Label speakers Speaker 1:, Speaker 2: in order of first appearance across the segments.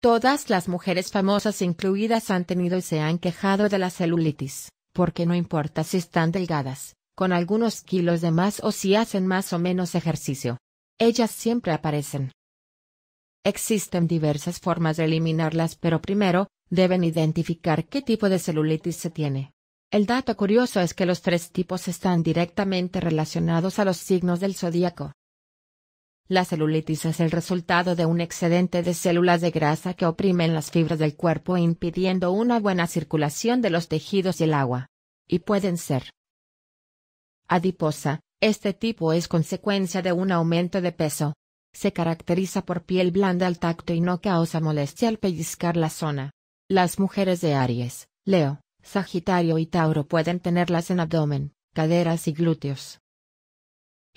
Speaker 1: Todas las mujeres famosas incluidas han tenido y se han quejado de la celulitis, porque no importa si están delgadas, con algunos kilos de más o si hacen más o menos ejercicio. Ellas siempre aparecen. Existen diversas formas de eliminarlas, pero primero, deben identificar qué tipo de celulitis se tiene. El dato curioso es que los tres tipos están directamente relacionados a los signos del zodíaco. La celulitis es el resultado de un excedente de células de grasa que oprimen las fibras del cuerpo impidiendo una buena circulación de los tejidos y el agua. Y pueden ser adiposa, este tipo es consecuencia de un aumento de peso. Se caracteriza por piel blanda al tacto y no causa molestia al pellizcar la zona. Las mujeres de Aries, Leo, Sagitario y Tauro pueden tenerlas en abdomen, caderas y glúteos.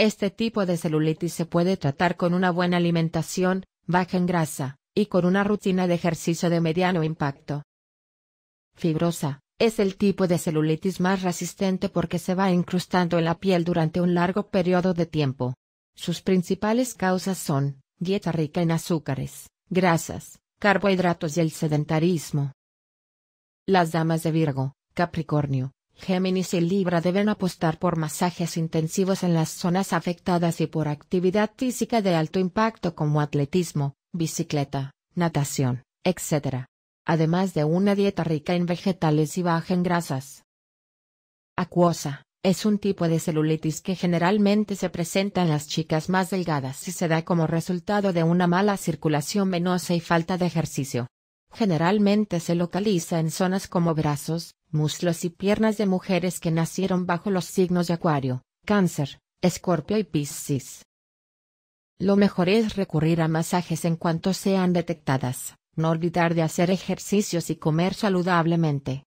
Speaker 1: Este tipo de celulitis se puede tratar con una buena alimentación, baja en grasa, y con una rutina de ejercicio de mediano impacto. Fibrosa, es el tipo de celulitis más resistente porque se va incrustando en la piel durante un largo periodo de tiempo. Sus principales causas son, dieta rica en azúcares, grasas, carbohidratos y el sedentarismo. Las damas de Virgo, Capricornio, Géminis y Libra deben apostar por masajes intensivos en las zonas afectadas y por actividad física de alto impacto como atletismo, bicicleta, natación, etc. Además de una dieta rica en vegetales y baja en grasas. Acuosa es un tipo de celulitis que generalmente se presenta en las chicas más delgadas y se da como resultado de una mala circulación venosa y falta de ejercicio. Generalmente se localiza en zonas como brazos, muslos y piernas de mujeres que nacieron bajo los signos de Acuario, Cáncer, Escorpio y Piscis. Lo mejor es recurrir a masajes en cuanto sean detectadas, no olvidar de hacer ejercicios y comer saludablemente.